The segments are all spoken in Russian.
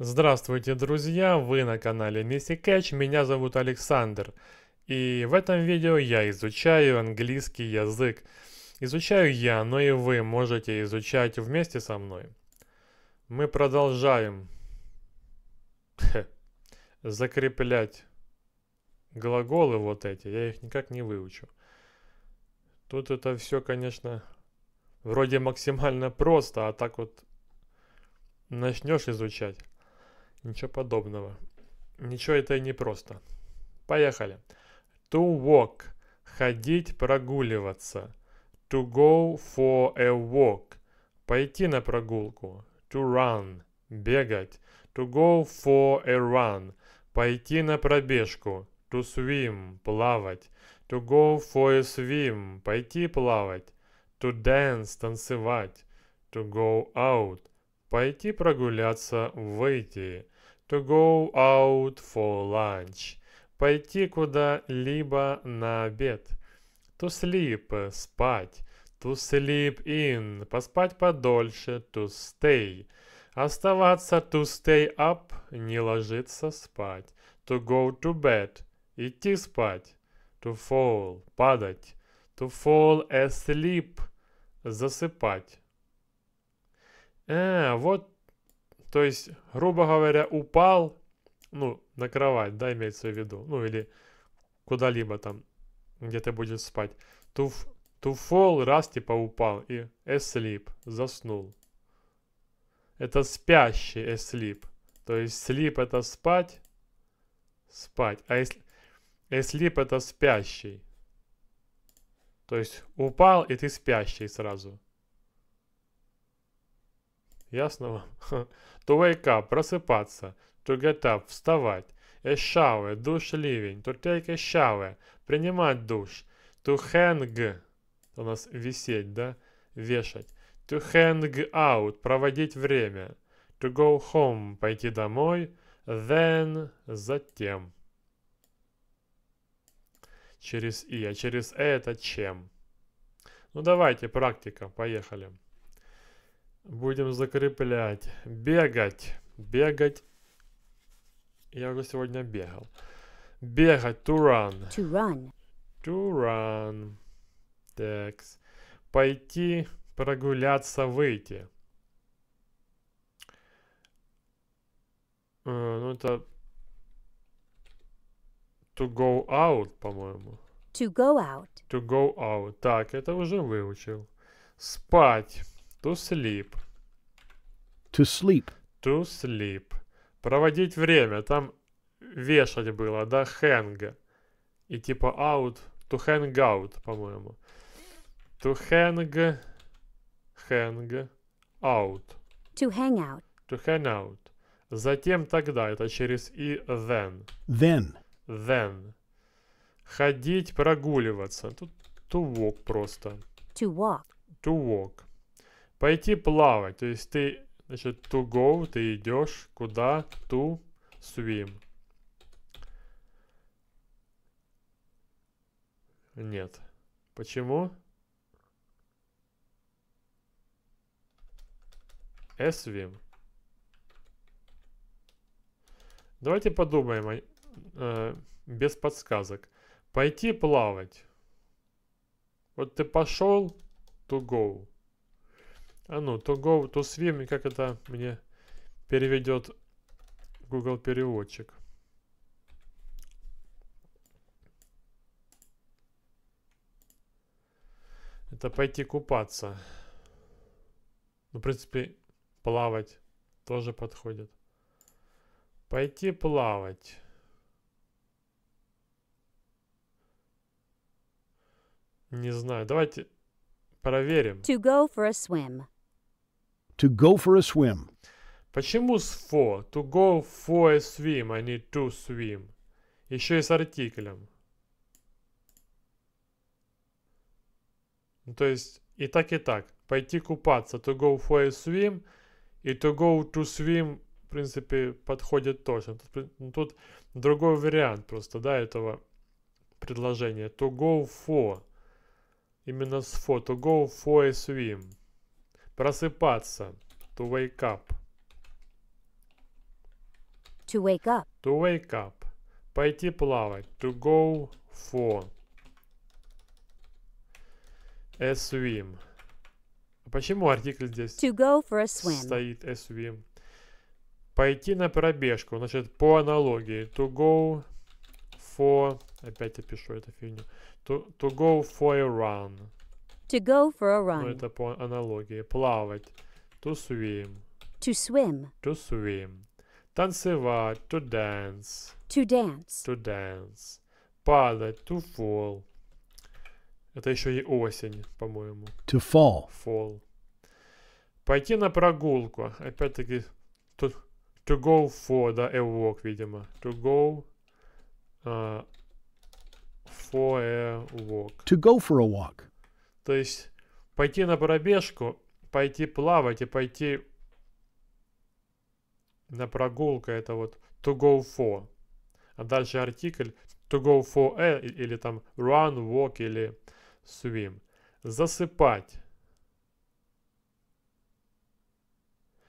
Здравствуйте, друзья! Вы на канале Месси Кэч, меня зовут Александр. И в этом видео я изучаю английский язык. Изучаю я, но и вы можете изучать вместе со мной. Мы продолжаем закреплять глаголы вот эти. Я их никак не выучу. Тут это все, конечно, вроде максимально просто, а так вот начнешь изучать. Ничего подобного. Ничего это и не просто. Поехали. To walk. Ходить, прогуливаться. To go for a walk. Пойти на прогулку. To run. Бегать. To go for a run. Пойти на пробежку. To swim. Плавать. To go for a swim. Пойти плавать. To dance. Танцевать. To go out. Пойти прогуляться. Выйти. To go out for lunch. Пойти куда-либо на обед. To sleep – спать. To sleep in – поспать подольше. To stay – оставаться. To stay up – не ложиться спать. To go to bed – идти спать. To fall – падать. To fall asleep – засыпать. А, вот то есть, грубо говоря, упал, ну, на кровать, да, имеется в виду, ну, или куда-либо там, где ты будешь спать. To, to fall, раз, типа, упал, и asleep, заснул. Это спящий asleep. То есть, sleep это спать, спать. А если asleep это спящий. То есть, упал, и ты спящий сразу. Ясно вам? To wake up, просыпаться. To get up, вставать. A shower, душ, ливень. To take a shower, принимать душ. To hang, у нас висеть, да? Вешать. To hang out, проводить время. To go home, пойти домой. Then, затем. Через и, а через это чем? Ну давайте, практика, поехали. Будем закреплять. Бегать. Бегать. Я уже сегодня бегал. Бегать. To run. To run. To run. Так. Пойти прогуляться, выйти. Э, ну, это to go out, по-моему. To go out. To go out. Так, это уже выучил. Спать. To sleep. To sleep. To sleep. Проводить время. Там вешать было, да, hang. И типа out, to hang out, по-моему. To hang, hang, out. To hang out. To hang out. Затем тогда, это через и then. Then. Then. Ходить, прогуливаться. Тут to walk просто. To walk. To walk. Пойти плавать. То есть ты, значит, to go, ты идешь куда? To swim. Нет. Почему? swim. Давайте подумаем э, без подсказок. Пойти плавать. Вот ты пошел to go. А ну, то go, то swim, и как это мне переведет Google переводчик. Это пойти купаться. Ну, в принципе, плавать тоже подходит. Пойти плавать. Не знаю. Давайте проверим. To go for a swim to go for a swim. Почему с for? To go for a swim, а не to swim. Еще и с артиклем. Ну, то есть и так, и так. Пойти купаться, to go for a swim, и to go to swim, в принципе, подходит тоже. Тут, ну, тут другой вариант просто, да, этого предложения. To go for. Именно с for. To go for a swim. Просыпаться. To wake up. To wake up. To wake up. Пойти плавать. To go for. A swim. А почему артикль здесь to go for a swim. стоит a swim? Пойти на пробежку. Значит, по аналогии. To go for... Опять я пишу эту фигню. To, to go for a run. To go for a run. Ну, это по аналогии. Плавать. To swim. To swim. To swim. Танцевать. To dance. To dance. To dance. Падать. To fall. Это еще и осень, по-моему. To fall. Fall. Пойти на прогулку. Опять-таки, to, to go for, да, a walk, видимо. To go uh, for a walk. To go for a walk. То есть пойти на пробежку, пойти плавать и пойти на прогулку, это вот to go for. А дальше артикль to go for a, или там run, walk или swim. Засыпать.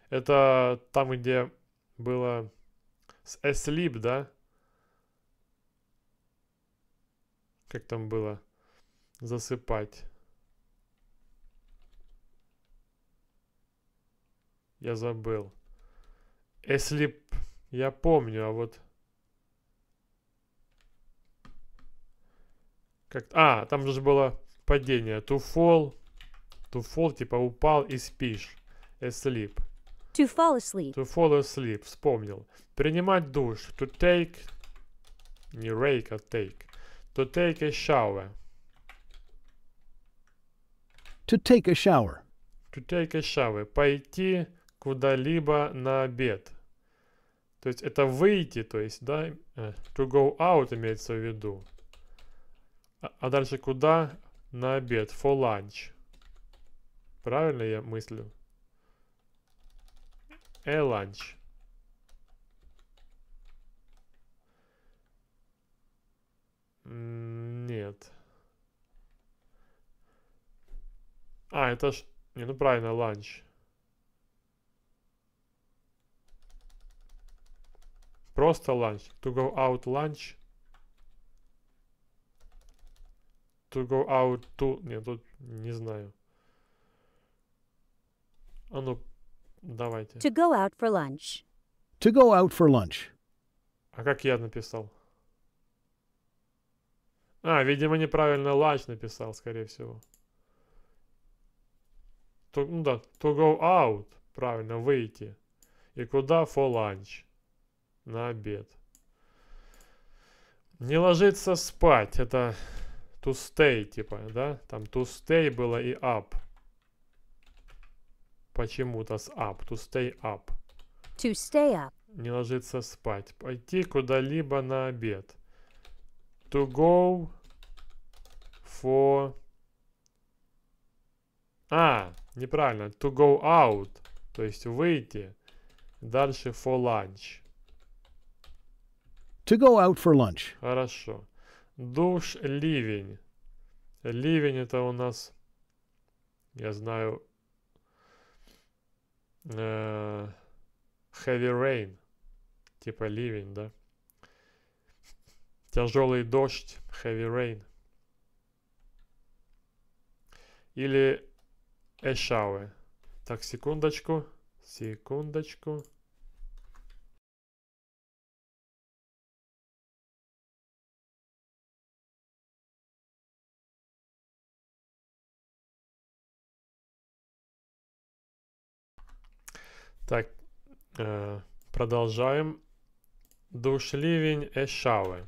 Это там, где было с asleep, да? Как там было? Засыпать. Я забыл. Если б... Я помню, а вот... Как... А, там же было падение. To fall. To fall, типа упал и спишь. Asleep. To fall asleep. To fall asleep. Вспомнил. Принимать душ. To take... Не rake, а take. To take a shower. To take a shower. To take a shower. Пойти куда-либо на обед. То есть это выйти, то есть, да, э, to go out имеется в виду. А, а дальше куда? На обед, for lunch. Правильно я мыслю? A э, lunch. Нет. А, это ж... Не, ну правильно, lunch Просто lunch. To go out lunch. To go out to... Нет, тут не знаю. А ну, давайте. To go out for lunch. To go out for lunch. А как я написал? А, видимо, неправильно lunch написал, скорее всего. To, ну да, to go out, правильно, выйти. И куда for lunch? на обед. Не ложиться спать. Это to stay, типа, да? Там to stay было и up. Почему-то с up. To stay up. To stay up. Не ложиться спать. Пойти куда-либо на обед. To go for... А, неправильно. To go out. То есть выйти. Дальше for lunch. To go out for lunch. Хорошо. Душ, ливень. Ливень это у нас, я знаю, э, heavy rain. Типа ливень, да? Тяжелый дождь, heavy rain. Или a э, shower. Так, секундочку, секундочку. Так, э, продолжаем. Душливень эшавы.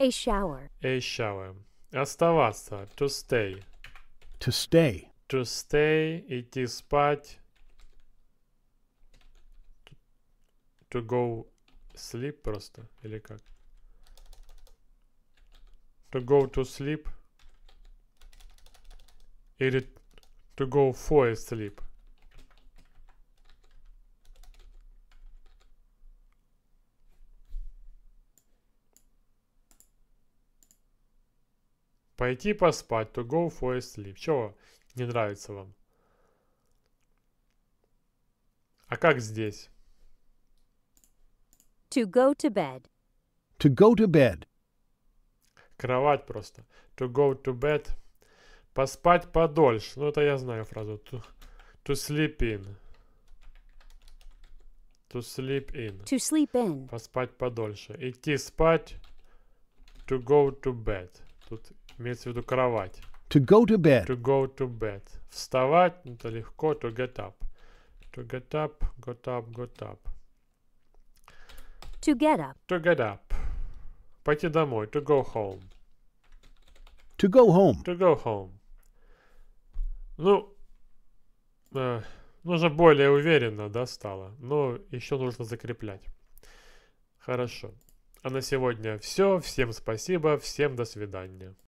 A shower. A shower. Оставаться. To stay. To stay. To stay. Идти спать. To go sleep просто. Или как? To go to sleep. Или to go for a sleep. Пойти поспать, to go for a sleep. Чего не нравится вам? А как здесь? To go to bed. To go to bed. Кровать просто. To go to bed – Поспать подольше. Ну, это я знаю фразу. To, to sleep in. To sleep in. To sleep in. Поспать подольше. Идти спать. To go to bed. Тут имеется в виду кровать. To go to bed. To go to bed. Вставать, это легко. To get up. To get up, got up, got up. To get up. To get up. Пойти домой. To go home. To go home. To go home. Ну, э, ну, уже более уверенно, да, стало. Но еще нужно закреплять. Хорошо. А на сегодня все. Всем спасибо. Всем до свидания.